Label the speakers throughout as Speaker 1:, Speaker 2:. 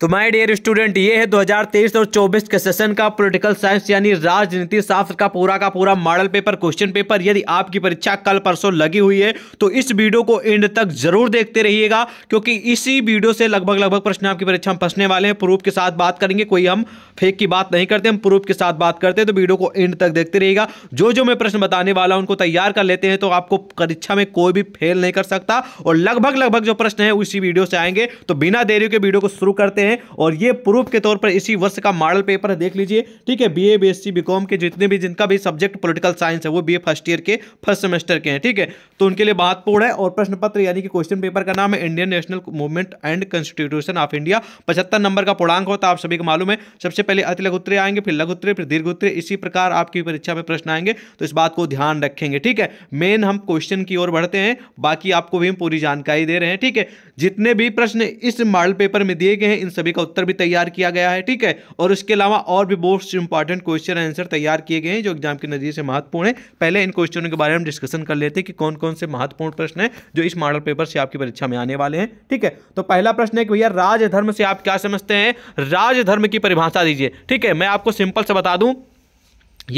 Speaker 1: तो my dear student ये है 2023 और 24 के सेशन का पॉलिटिकल साइंस यानी राजनीति शास्त्र का पूरा का पूरा मॉडल पेपर क्वेश्चन पेपर यदि आपकी परीक्षा कल परसों लगी हुई है तो इस वीडियो को एंड तक जरूर देखते रहिएगा क्योंकि इसी वीडियो से लगभग लगभग प्रश्न आपकी परीक्षा में फंसने वाले हैं प्रूफ के साथ बात करेंगे कोई हम फेक की बात नहीं करते हम प्रूफ के साथ बात करते हैं तो वीडियो को एंड तक देखते रहिएगा जो जो मैं प्रश्न बताने वाला हूं उनको तैयार कर लेते हैं तो आपको परीक्षा में कोई भी फेल नहीं कर सकता और लगभग लगभग जो प्रश्न है उसी वीडियो से आएंगे तो बिना देरी के वीडियो को शुरू करते हैं हैं और ये प्रूफ के तौर पर इसी वर्ष का मॉडल पेपर है देख लीजिए ठीक है B A B S C B com के जितने भी जिनका भी सब्जेक्ट पोलिटिकल साइंस है वो बी ए फर्स्ट ईयर के फर्स्ट सेमेस्टर के हैं ठीक है तो उनके लिए बात पूर्ण है और प्रश्न पत्र यानी कि क्वेश्चन पेपर का नाम है Indian national movement and constitution of India पचहत्तर नंबर का पूर्णांक होता है आप सभी को मालूम है सबसे पहले अति लघु आएंगे फिर लघु फिर दीर्घ इसी प्रकार आपकी परीक्षा में प्रश्न आएंगे तो इस बात को ध्यान रखेंगे ठीक है मेन हम क्वेश्चन की ओर बढ़ते हैं बाकी आपको भी हम पूरी जानकारी दे रहे हैं ठीक है जितने भी प्रश्न इस मॉडल पेपर में दिए गए हैं इन सभी का उत्तर भी तैयार किया गया है ठीक है और उसके अलावा और भी मोस्ट इंपॉर्टेंट क्वेश्चन आंसर तैयार किए गए हैं जो एग्जाम के नज़रिए से महत्वपूर्ण है पहले इन क्वेश्चनों के बारे में डिस्कशन कर लेते हैं कि कौन कौन से महत्वपूर्ण प्रश्न है जो इस मॉडल पेपर से आपकी परीक्षा में आने वाले हैं ठीक है तो पहला प्रश्न है कि भैया राजधर्म से आप क्या समझते हैं राजधर्म की परिभाषा दीजिए ठीक है मैं आपको सिंपल से बता दूं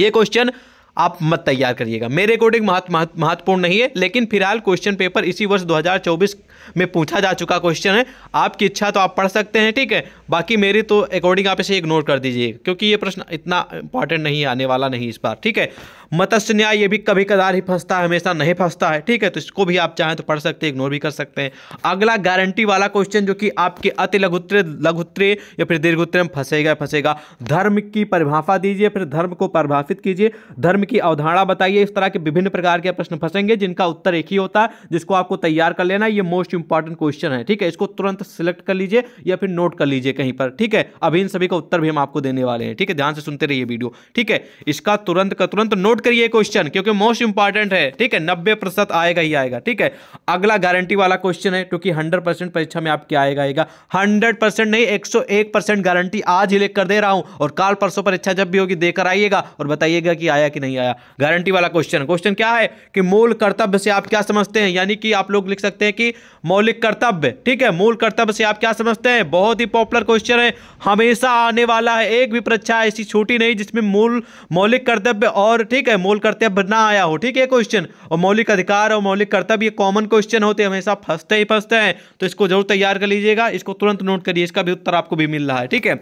Speaker 1: ये क्वेश्चन आप मत तैयार करिएगा मेरे अकॉर्डिंग महत्वपूर्ण नहीं है लेकिन फिलहाल क्वेश्चन पेपर इसी वर्ष 2024 में पूछा जा चुका क्वेश्चन है आपकी इच्छा तो आप पढ़ सकते हैं ठीक है बाकी मेरी तो अकॉर्डिंग आप इसे इग्नोर कर दीजिए क्योंकि ये प्रश्न इतना इंपॉर्टेंट नहीं आने वाला नहीं इस बार ठीक है मत्स्य न्याय ये भी कभी कदार ही फंसता है हमेशा नहीं फंसता है ठीक है तो इसको भी आप चाहें तो पढ़ सकते हैं इग्नोर भी कर सकते हैं अगला गारंटी वाला क्वेश्चन जो कि आपके अति लघुत्र लघुत्र या फिर दीर्घोत्र में फंसेगा फंसेगा धर्म की परिभाषा दीजिए फिर धर्म को परिभाषित कीजिए धर्म की अवधारणा बताइए इस तरह के विभिन्न प्रकार के प्रश्न फंसेंगे जिनका उत्तर एक ही होता है जिसको आपको तैयार कर लेना ये मोस्ट इंपॉर्टेंट क्वेश्चन है ठीक है इसको तुरंत सिलेक्ट कर लीजिए या फिर नोट कर लीजिए कहीं पर ठीक है अभी इन सभी का उत्तर भी हम आपको देने वाले हैं ठीक है ध्यान से सुनते रहिए वीडियो ठीक है इसका तुरंत का तुरंत नोट नोट करिए क्वेश्चन क्योंकि मोस्ट इंपॉर्टेंट है ठीक है नब्बे प्रतिशत आएगा ही आएगा ठीक है अगला गारंटी वाला क्वेश्चन है क्योंकि हंड्रेड परसेंट परीक्षा में आपके आएगा आएगा हंड्रेड परसेंट नहीं एक सौ एक परसेंट गारंटी आज ही लेकर दे रहा हूं और काल परसों परीक्षा जब भी होगी देकर आइएगा और बताइएगा कि आया कि नहीं आया गारंटी वाला क्वेश्चन क्वेश्चन क्या है कि मूल कर्तव्य से आप क्या समझते हैं यानी कि आप लोग लिख सकते हैं कि मौलिक कर्तव्य ठीक है मूल कर्तव्य से आप क्या समझते हैं बहुत ही पॉपुलर क्वेश्चन है हमेशा आने वाला है एक भी परीक्षा ऐसी छोटी नहीं जिसमें मूल मौलिक कर्तव्य और ठीक ठीक है मूल कर्तव्य ना आया हो ठीक है क्वेश्चन और मौलिक अधिकार और मौलिक कर्तव्य ये कॉमन क्वेश्चन होते हैं हमेशा फंसते ही फंसते हैं तो इसको जरूर तैयार कर लीजिएगा इसको तुरंत नोट करिए इसका भी उत्तर आपको भी मिल रहा है ठीक है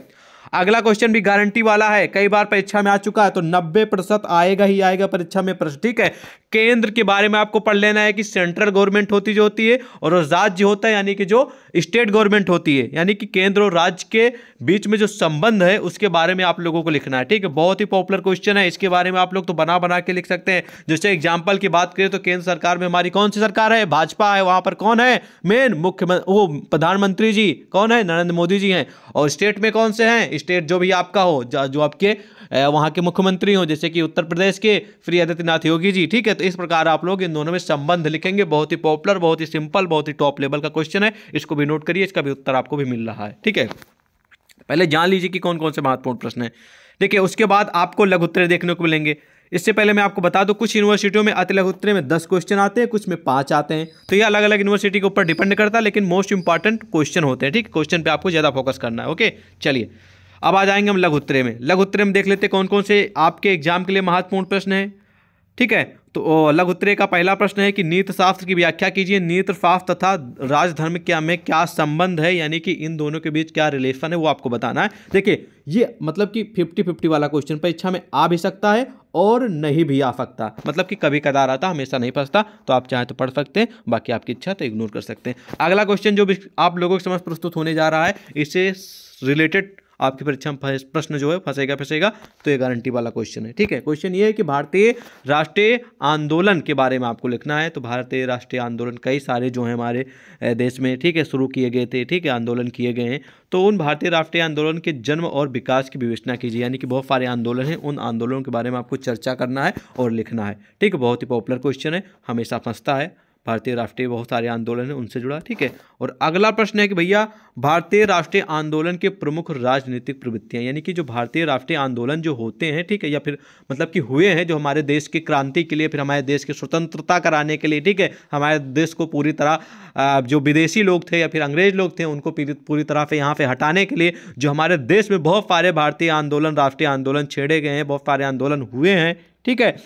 Speaker 1: अगला क्वेश्चन भी गारंटी वाला है कई बार परीक्षा में आ चुका है तो नब्बे प्रतिशत आएगा ही आएगा परीक्षा में प्रश्न ठीक है केंद्र के बारे में आपको पढ़ लेना है कि सेंट्रल गवर्नमेंट होती जो होती है और राज्य होता है यानी कि जो स्टेट गवर्नमेंट होती है यानी कि केंद्र और राज्य के बीच में जो संबंध है उसके बारे में आप लोगों को लिखना है ठीक है बहुत ही पॉपुलर क्वेश्चन है इसके बारे में आप लोग तो बना बना के लिख सकते हैं जैसे एग्जाम्पल की बात करें तो केंद्र सरकार में हमारी कौन सी सरकार है भाजपा है वहां पर कौन है मेन मुख्यमंत्री वो प्रधानमंत्री जी कौन है नरेंद्र मोदी जी हैं और स्टेट में कौन से हैं स्टेट जो भी आपका हो जो आपके वहाँ के मुख्यमंत्री हो जैसे कि उत्तर प्रदेश के श्री आदित्यनाथ योगी जी ठीक है तो इस प्रकार आप लोग इन दोनों में संबंध लिखेंगे बहुत ही पॉपुलर बहुत ही सिंपल बहुत ही टॉप लेवल का क्वेश्चन है इसको भी नोट करिए इसका भी उत्तर आपको भी मिल रहा है ठीक है पहले जान लीजिए कि कौन कौन से महत्वपूर्ण प्रश्न है देखिए उसके बाद आपको लघुत्तरे देखने को मिलेंगे इससे पहले मैं आपको बता दूं कुछ यूनिवर्सिटियों में अति लघुत्तरे में दस क्वेश्चन आते हैं कुछ में पांच आते हैं तो ये अलग अलग यूनिवर्सिटी के ऊपर डिपेंड करता है लेकिन मोस्ट इंपॉर्टेंट क्वेश्चन होते हैं ठीक क्वेश्चन पे आपको ज़्यादा फोकस करना है ओके चलिए अब आ जाएंगे हम लघु उत्तरे में लघु उत्तरे में देख लेते कौन कौन से आपके एग्जाम के लिए महत्वपूर्ण प्रश्न है ठीक है तो लघु उत्तरे का पहला प्रश्न है कि नीत शास्त्र की व्याख्या कीजिए नीत शास्त्र तथा राजधर्म क्या में क्या संबंध है यानी कि इन दोनों के बीच क्या रिलेशन है वो आपको बताना है देखिए ये मतलब कि फिफ्टी फिफ्टी वाला क्वेश्चन परीक्षा में आ भी सकता है और नहीं भी आ सकता मतलब कि कभी कदार आता हमेशा नहीं फंसता तो आप चाहें तो पढ़ सकते हैं बाकी आपकी इच्छा तो इग्नोर कर सकते हैं अगला क्वेश्चन जो आप लोगों के समझ प्रस्तुत होने जा रहा है इससे रिलेटेड आपकी परीक्षा अच्छा में प्रश्न जो है फंसेगा फंसेगा तो ये गारंटी वाला क्वेश्चन है ठीक है क्वेश्चन ये है कि भारतीय राष्ट्रीय आंदोलन के बारे में आपको लिखना है तो भारतीय राष्ट्रीय आंदोलन कई सारे जो हैं हमारे देश में ठीक है शुरू किए गए थे ठीक है आंदोलन किए गए हैं तो उन भारतीय राष्ट्रीय आंदोलन के जन्म और विकास की विवेचना कीजिए यानी कि बहुत सारे आंदोलन हैं उन आंदोलनों के बारे में आपको चर्चा करना है और लिखना है ठीक है बहुत ही पॉपुलर क्वेश्चन है हमेशा फंसता है भारतीय राष्ट्रीय बहुत सारे आंदोलन है उनसे जुड़ा ठीक है और अगला प्रश्न है कि भैया भारतीय राष्ट्रीय आंदोलन के प्रमुख राजनीतिक प्रवृत्तियां यानी कि जो भारतीय राष्ट्रीय आंदोलन जो होते हैं ठीक है या फिर मतलब कि हुए हैं जो हमारे देश की क्रांति के लिए फिर हमारे देश की स्वतंत्रता कराने के लिए ठीक है हमारे देश को पूरी तरह जो विदेशी लोग थे या फिर अंग्रेज लोग थे उनको पूरी तरह से यहाँ पे हटाने के लिए जो हमारे देश में बहुत सारे भारतीय आंदोलन राष्ट्रीय आंदोलन छेड़े गए हैं बहुत सारे आंदोलन हुए हैं ठीक है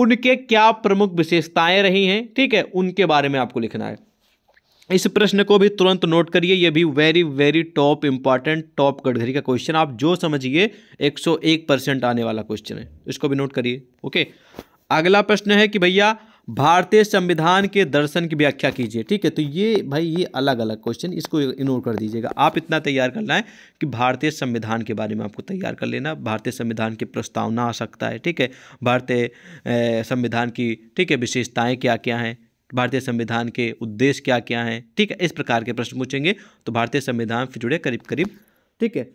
Speaker 1: उनके क्या प्रमुख विशेषताएं रही हैं ठीक है उनके बारे में आपको लिखना है इस प्रश्न को भी तुरंत नोट करिए यह भी very very top important top गडघरी का क्वेश्चन आप जो समझिए 101 परसेंट आने वाला क्वेश्चन है इसको भी नोट करिए ओके अगला प्रश्न है कि भैया भारतीय संविधान के दर्शन की व्याख्या कीजिए ठीक है तो ये भाई ये अलग अलग क्वेश्चन इसको इग्नोर कर दीजिएगा आप इतना तैयार करना है कि भारतीय संविधान के बारे में आपको तैयार कर लेना भारतीय संविधान की प्रस्तावना आ सकता है ठीक है भारतीय संविधान की ठीक है विशेषताएँ क्या क्या हैं भारतीय संविधान के उद्देश्य क्या क्या हैं ठीक है इस प्रकार के प्रश्न पूछेंगे तो भारतीय संविधान से जुड़े करीब करीब ठीक है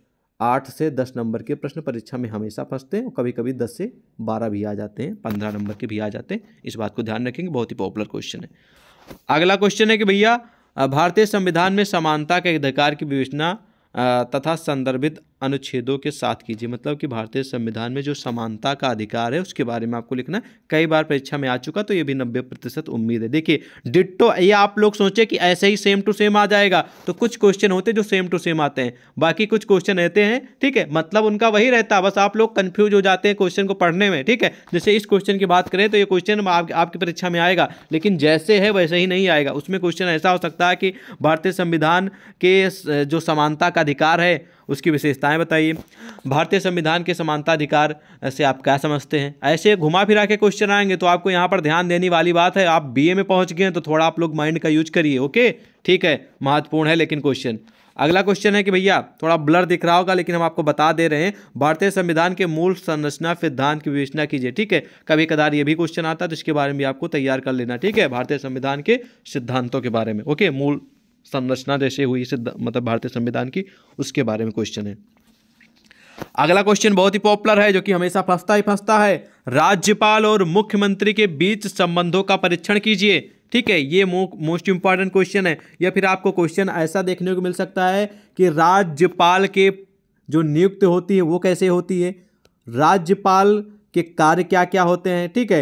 Speaker 1: आठ से दस नंबर के प्रश्न परीक्षा में हमेशा फंसते हैं और कभी कभी दस से बारह भी आ जाते हैं पंद्रह नंबर के भी आ जाते हैं इस बात को ध्यान रखेंगे बहुत ही पॉपुलर क्वेश्चन है अगला क्वेश्चन है कि भैया भारतीय संविधान में समानता के अधिकार की विवेचना तथा संदर्भित अनुच्छेदों के साथ कीजिए मतलब कि भारतीय संविधान में जो समानता का अधिकार है उसके बारे में आपको लिखना कई बार परीक्षा में आ चुका तो ये भी नब्बे प्रतिशत उम्मीद है देखिए डिट्टो ये आप लोग सोचे कि ऐसे ही सेम टू सेम आ जाएगा तो कुछ क्वेश्चन होते हैं जो सेम टू सेम आते हैं बाकी कुछ क्वेश्चन रहते हैं ठीक है मतलब उनका वही रहता है बस आप लोग कन्फ्यूज हो जाते हैं क्वेश्चन को पढ़ने में ठीक है जैसे इस क्वेश्चन की बात करें तो ये क्वेश्चन आपकी परीक्षा में आएगा लेकिन जैसे है वैसे ही नहीं आएगा उसमें क्वेश्चन ऐसा हो सकता है कि भारतीय संविधान के जो समानता का अधिकार है उसकी विशेषताएं बताइए भारतीय संविधान के समानताधिकार से आप क्या समझते हैं ऐसे घुमा फिरा के क्वेश्चन आएंगे तो आपको यहाँ पर ध्यान देने वाली बात है आप बी में पहुँच गए हैं तो थोड़ा आप लोग माइंड का यूज करिए ओके ठीक है महत्वपूर्ण है लेकिन क्वेश्चन अगला क्वेश्चन है कि भैया थोड़ा ब्लर दिख रहा होगा लेकिन हम आपको बता दे रहे हैं भारतीय संविधान के मूल संरचना सिद्धांत की विवेचना कीजिए ठीक है कभी कदार ये भी क्वेश्चन आता है तो इसके बारे में भी आपको तैयार कर लेना ठीक है भारतीय संविधान के सिद्धांतों के बारे में ओके मूल संरचना जैसे हुई सिद्ध मतलब भारतीय संविधान की उसके बारे में क्वेश्चन है अगला क्वेश्चन बहुत ही पॉपुलर है जो कि हमेशा फंसता ही फंसता है राज्यपाल और मुख्यमंत्री के बीच संबंधों का परीक्षण कीजिए ठीक है ये मोस्ट इंपॉर्टेंट क्वेश्चन है या फिर आपको क्वेश्चन ऐसा देखने को मिल सकता है कि राज्यपाल के जो नियुक्त होती है वो कैसे होती है राज्यपाल के कार्य क्या क्या होते हैं ठीक है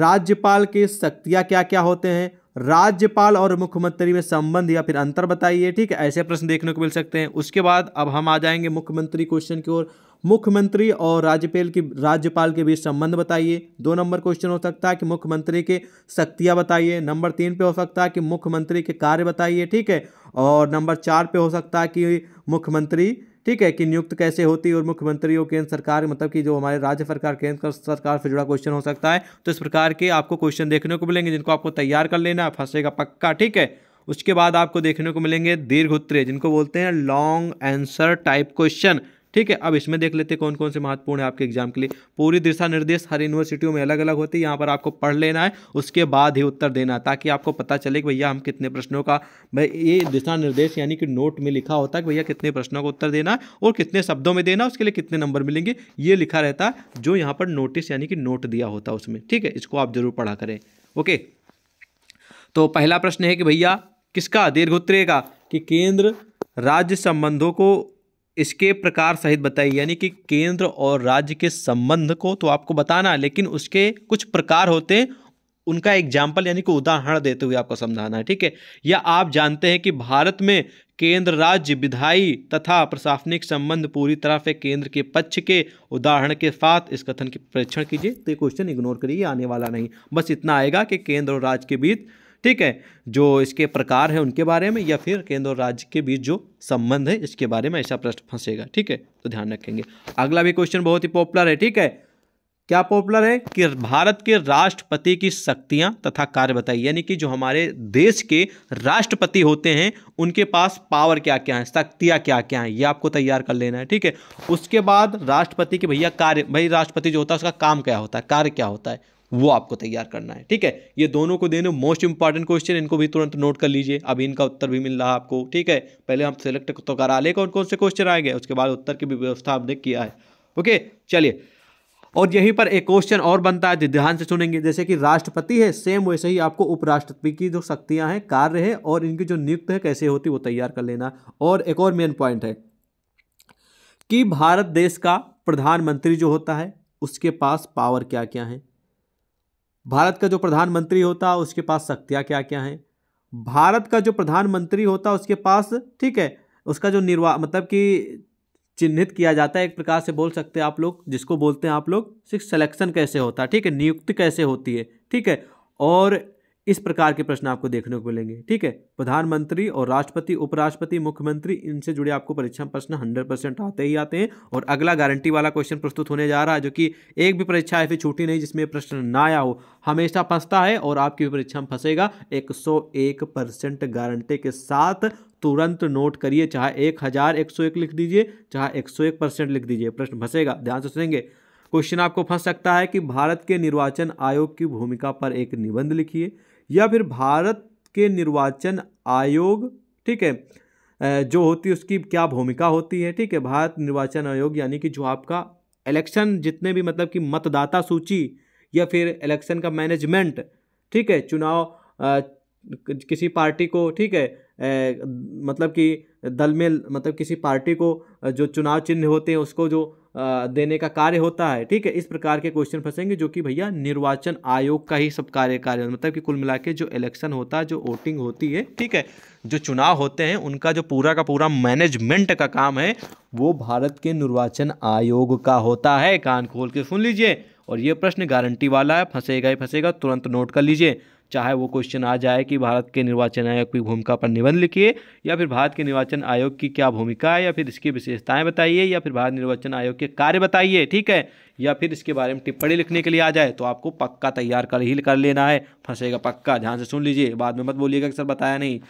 Speaker 1: राज्यपाल के शक्तियाँ क्या क्या होते हैं राज्यपाल और मुख्यमंत्री में संबंध या फिर अंतर बताइए ठीक है ऐसे प्रश्न देखने को मिल सकते हैं उसके बाद अब हम आ जाएंगे मुख्यमंत्री क्वेश्चन की ओर मुख्यमंत्री और राज्यपाल की राज्यपाल के बीच संबंध बताइए दो नंबर क्वेश्चन हो सकता है कि मुख्यमंत्री के शक्तियाँ बताइए नंबर तीन पे हो सकता है कि मुख्यमंत्री के कार्य बताइए ठीक है और नंबर चार पे हो सकता है कि मुख्यमंत्री ठीक है कि नियुक्त कैसे होती है और मुख्यमंत्री और केंद्र सरकार मतलब कि जो हमारे राज्य सरकार केंद्र सरकार से जुड़ा क्वेश्चन हो सकता है तो इस प्रकार के आपको क्वेश्चन देखने को मिलेंगे जिनको आपको तैयार कर लेना है फंसेगा पक्का ठीक है उसके बाद आपको देखने को मिलेंगे दीर्घ जिनको बोलते हैं लॉन्ग आंसर टाइप क्वेश्चन ठीक है अब इसमें देख लेते कौन कौन से महत्वपूर्ण है आपके एग्जाम के लिए पूरी दिशा निर्देश हर यूनिवर्सिटियों में अलग अलग होते हैं यहाँ पर आपको पढ़ लेना है उसके बाद ही उत्तर देना है ताकि आपको पता चले कि भैया हम कितने प्रश्नों का भाई ये दिशा निर्देश यानी कि नोट में लिखा होता है कि भैया कितने प्रश्नों का उत्तर देना है और कितने शब्दों में देना उसके लिए कितने नंबर मिलेंगे ये लिखा रहता है जो यहाँ पर नोटिस यानी कि नोट दिया होता है उसमें ठीक है इसको आप जरूर पढ़ा करें ओके तो पहला प्रश्न है कि भैया किसका दीर्घोत्तरीय का कि केंद्र राज्य संबंधों को इसके प्रकार सहित बताइए यानी कि केंद्र और राज्य के संबंध को तो आपको बताना लेकिन उसके कुछ प्रकार होते हैं उनका एग्जाम्पल यानी कि उदाहरण देते हुए आपको समझाना है ठीक है या आप जानते हैं कि भारत में केंद्र राज्य विधायी तथा प्रशासनिक संबंध पूरी तरह से केंद्र के पक्ष के उदाहरण के साथ इस कथन के परीक्षण कीजिए तो ये क्वेश्चन इग्नोर करिए आने वाला नहीं बस इतना आएगा कि केंद्र और राज्य के बीच ठीक है जो इसके प्रकार है उनके बारे में या फिर केंद्र और राज्य के बीच जो संबंध है इसके बारे में ऐसा प्रश्न फंसेगा ठीक है तो ध्यान रखेंगे अगला भी क्वेश्चन बहुत ही पॉपुलर है ठीक है क्या पॉपुलर है कि भारत के राष्ट्रपति की शक्तियां तथा कार्य बताइए यानी कि जो हमारे देश के राष्ट्रपति होते हैं उनके पास पावर क्या क्या है शक्तियां क्या क्या हैं ये आपको तैयार कर लेना है ठीक है उसके बाद राष्ट्रपति के भैया कार्य भाई राष्ट्रपति जो होता है उसका काम क्या होता है कार्य क्या होता है वो आपको तैयार करना है ठीक है ये दोनों को देने मोस्ट इंपॉर्टेंट क्वेश्चन इनको भी तुरंत नोट कर लीजिए अभी इनका उत्तर भी मिल रहा है आपको ठीक है पहले हम सेलेक्ट तो करा ले कौन कौन से क्वेश्चन आए गए उसके बाद उत्तर की भी व्यवस्था आपने किया है ओके चलिए और यहीं पर एक क्वेश्चन और बनता है ध्यान से सुनेंगे जैसे कि राष्ट्रपति है सेम वैसे ही आपको उपराष्ट्रपति की जो शक्तियाँ हैं कार्य है और इनकी जो नियुक्त है कैसे होती वो तैयार कर लेना और एक और मेन पॉइंट है कि भारत देश का प्रधानमंत्री जो होता है उसके पास पावर क्या क्या है भारत का जो प्रधानमंत्री होता उसके पास शक्तियाँ क्या क्या हैं भारत का जो प्रधानमंत्री होता उसके पास ठीक है उसका जो निर्वाह मतलब कि चिन्हित किया जाता है एक प्रकार से बोल सकते हैं आप लोग जिसको बोलते हैं आप लोग सिर्फ सिलेक्शन कैसे होता है ठीक है नियुक्ति कैसे होती है ठीक है और इस प्रकार के प्रश्न आपको देखने को मिलेंगे ठीक है प्रधानमंत्री और राष्ट्रपति उपराष्ट्रपति मुख्यमंत्री इनसे जुड़े आपको परीक्षा प्रश्न हंड्रेड परसेंट आते ही आते हैं और अगला गारंटी वाला क्वेश्चन प्रस्तुत होने जा रहा है जो कि एक भी परीक्षा ऐसी छूटी नहीं जिसमें प्रश्न ना आया हो हमेशा फंसता है और आपकी भी परीक्षा में फंसेगा एक सौ एक परसेंट गारंटी के साथ तुरंत नोट करिए चाहे एक हज़ार एक सौ एक लिख दीजिए चाहे एक सौ एक परसेंट लिख दीजिए प्रश्न फंसेगा ध्यान से सुनेंगे क्वेश्चन आपको फंस सकता है कि भारत के निर्वाचन आयोग की भूमिका पर एक निबंध लिखिए या फिर भारत के निर्वाचन आयोग ठीक है जो होती है उसकी क्या भूमिका होती है ठीक है भारत निर्वाचन आयोग यानी कि जो आपका इलेक्शन जितने भी मतलब कि मतदाता सूची या फिर इलेक्शन का मैनेजमेंट ठीक है चुनाव किसी पार्टी को ठीक है ए, मतलब कि दल में मतलब किसी पार्टी को जो चुनाव चिन्ह होते हैं उसको जो देने का कार्य होता है ठीक है इस प्रकार के क्वेश्चन फंसेंगे जो कि भैया निर्वाचन आयोग का ही सब कार्य कार्य मतलब कि कुल मिला के जो इलेक्शन होता है जो वोटिंग होती है ठीक है जो चुनाव होते हैं उनका जो पूरा का पूरा मैनेजमेंट का काम है वो भारत के निर्वाचन आयोग का होता है कान खोल के सुन लीजिए और ये प्रश्न गारंटी वाला है फंसेगा ही फंसेगा तुरंत नोट कर लीजिए चाहे वो क्वेश्चन आ जाए कि भारत के निर्वाचन आयोग की भूमिका पर निबंध लिखिए या फिर भारत के निर्वाचन आयोग की क्या भूमिका है या फिर इसकी विशेषताएं बताइए या फिर भारत निर्वाचन आयोग के कार्य बताइए ठीक है या फिर इसके बारे में टिप्पणी लिखने के लिए आ जाए तो आपको पक्का तैयार कर ही कर लेना है फंसेगा पक्का ध्यान से सुन लीजिए बाद में मत बोलिएगा कि सर बताया नहीं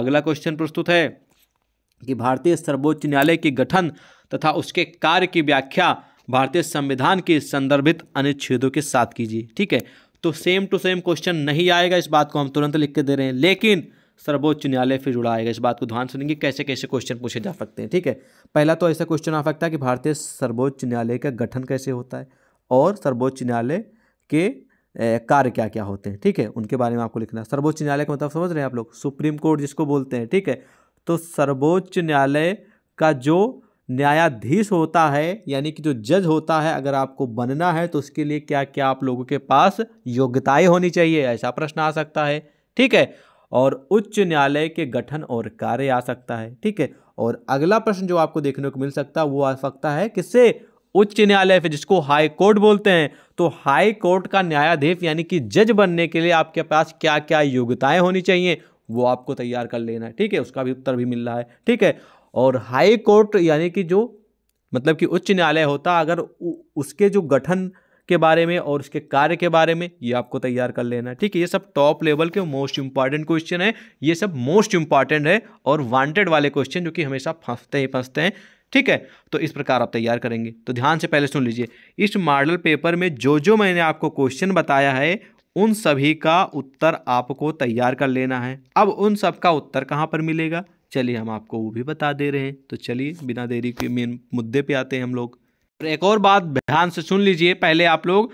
Speaker 1: अगला क्वेश्चन प्रस्तुत है कि भारतीय सर्वोच्च न्यायालय के गठन तथा उसके कार्य की व्याख्या भारतीय संविधान के संदर्भित अनुच्छेदों के साथ कीजिए ठीक है तो सेम टू सेम क्वेश्चन नहीं आएगा इस बात को हम तुरंत लिख के दे रहे हैं लेकिन सर्वोच्च न्यायालय फिर जुड़ा आएगा इस बात को ध्यान सुनेंगे कैसे कैसे क्वेश्चन पूछे जा सकते हैं ठीक है पहला तो ऐसा क्वेश्चन आ सकता है कि भारतीय सर्वोच्च न्यायालय का गठन कैसे होता है और सर्वोच्च न्यायालय के कार्य क्या क्या होते हैं ठीक है उनके बारे में आपको लिखना सर्वोच्च न्यायालय का मतलब समझ रहे हैं आप लोग सुप्रीम कोर्ट जिसको बोलते हैं ठीक है तो सर्वोच्च न्यायालय का जो न्यायाधीश होता है यानी कि जो जज होता है अगर आपको बनना है तो उसके लिए क्या क्या आप लोगों के पास योग्यताएं होनी चाहिए ऐसा प्रश्न आ सकता है ठीक है और उच्च न्यायालय के गठन और कार्य आ सकता है ठीक है और अगला प्रश्न जो आपको देखने को मिल सकता है वो आ सकता है किससे उच्च न्यायालय फिर जिसको हाई कोर्ट बोलते हैं तो हाई कोर्ट का न्यायाधीश यानी कि जज बनने के लिए आपके पास क्या क्या योग्यताएं होनी चाहिए वो आपको तैयार कर लेना है ठीक है उसका भी उत्तर भी मिल रहा है ठीक है और हाई कोर्ट यानी कि जो मतलब कि उच्च न्यायालय होता अगर उसके जो गठन के बारे में और उसके कार्य के बारे में ये आपको तैयार कर लेना है ठीक है ये सब टॉप लेवल के मोस्ट इंपॉर्टेंट क्वेश्चन है ये सब मोस्ट इंपॉर्टेंट है और वांटेड वाले क्वेश्चन जो कि हमेशा फंसते ही फंसते हैं ठीक है तो इस प्रकार आप तैयार करेंगे तो ध्यान से पहले सुन लीजिए इस मॉडल पेपर में जो जो मैंने आपको क्वेश्चन बताया है उन सभी का उत्तर आपको तैयार कर लेना है अब उन सब का उत्तर कहाँ पर मिलेगा चलिए हम आपको वो भी बता दे रहे हैं तो चलिए बिना देरी के मेन मुद्दे पे आते हैं हम लोग एक और बात ध्यान से सुन लीजिए पहले आप लोग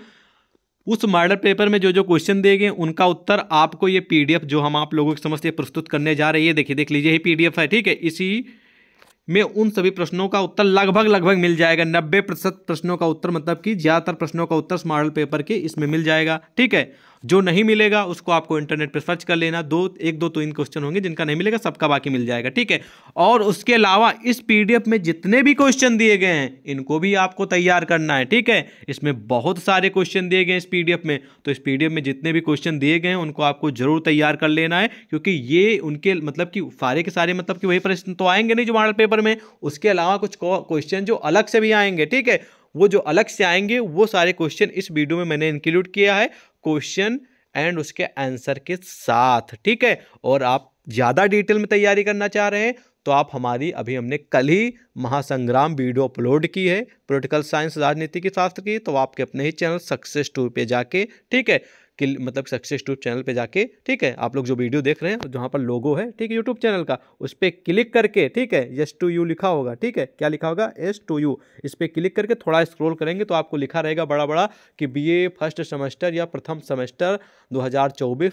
Speaker 1: उस मर्डर पेपर में जो जो क्वेश्चन दिए गए उनका उत्तर आपको ये पीडीएफ जो हम आप लोगों के समझते प्रस्तुत करने जा रहे हैं देखिए देख लीजिए ये पीडीएफ है ठीक है इसी में उन सभी प्रश्नों का उत्तर लगभग लगभग मिल जाएगा नब्बे प्रतिशत प्रश्नों का उत्तर मतलब कि ज़्यादातर प्रश्नों का उत्तर मॉडल पेपर के इसमें मिल जाएगा ठीक है जो नहीं मिलेगा उसको आपको इंटरनेट पर सर्च कर लेना दो एक दो तीन तो क्वेश्चन होंगे जिनका नहीं मिलेगा सबका बाकी मिल जाएगा ठीक है और उसके अलावा इस पीडीएफ में जितने भी क्वेश्चन दिए गए हैं इनको भी आपको तैयार करना है ठीक है इसमें बहुत सारे क्वेश्चन दिए गए हैं इस पीडीएफ में तो इस पीडीएफ में जितने भी क्वेश्चन दिए गए हैं उनको आपको जरूर तैयार कर लेना है क्योंकि ये उनके मतलब कि सारे के सारे मतलब कि वही प्रश्न तो आएंगे नहीं जो मॉडल पेपर में उसके अलावा कुछ क्वेश्चन जो अलग से भी आएंगे ठीक है वो जो अलग से आएंगे वो सारे क्वेश्चन इस वीडियो में मैंने इंक्लूड किया है क्वेश्चन एंड उसके आंसर के साथ ठीक है और आप ज़्यादा डिटेल में तैयारी करना चाह रहे हैं तो आप हमारी अभी हमने कल ही महासंग्राम वीडियो अपलोड की है पॉलिटिकल साइंस राजनीति के शास्त्र की तो आपके अपने ही चैनल सक्सेस टूर पे जाके ठीक है कि मतलब सक्सेस ट्यूब चैनल पे जाके ठीक है आप लोग जो वीडियो देख रहे हैं जहाँ पर लोगो है ठीक है यूट्यूब चैनल का उस पर क्लिक करके ठीक है यस टू यू लिखा होगा ठीक है क्या लिखा होगा एस टू यू इस पर क्लिक करके थोड़ा स्क्रोल करेंगे तो आपको लिखा रहेगा बड़ा बड़ा कि बी फर्स्ट सेमेस्टर या प्रथम सेमेस्टर दो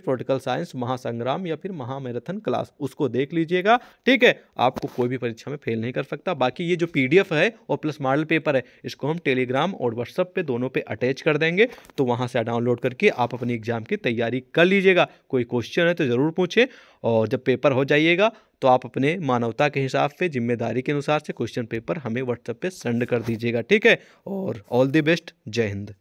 Speaker 1: पोलिटिकल साइंस महासंग्राम या फिर महामैराथन क्लास उसको देख लीजिएगा ठीक है आपको कोई भी परीक्षा में फेल नहीं कर सकता बाकी ये जो पी है और प्लस मॉडल पेपर है इसको हम टेलीग्राम और व्हाट्सएप पे दोनों पे अटैच कर देंगे तो वहाँ से डाउनलोड करके आप अपनी एग्ज़ाम की तैयारी कर लीजिएगा कोई क्वेश्चन है तो ज़रूर पूछें और जब पेपर हो जाइएगा तो आप अपने मानवता के हिसाब से जिम्मेदारी के अनुसार से क्वेश्चन पेपर हमें व्हाट्सएप पे सेंड कर दीजिएगा ठीक है और ऑल दी बेस्ट जय हिंद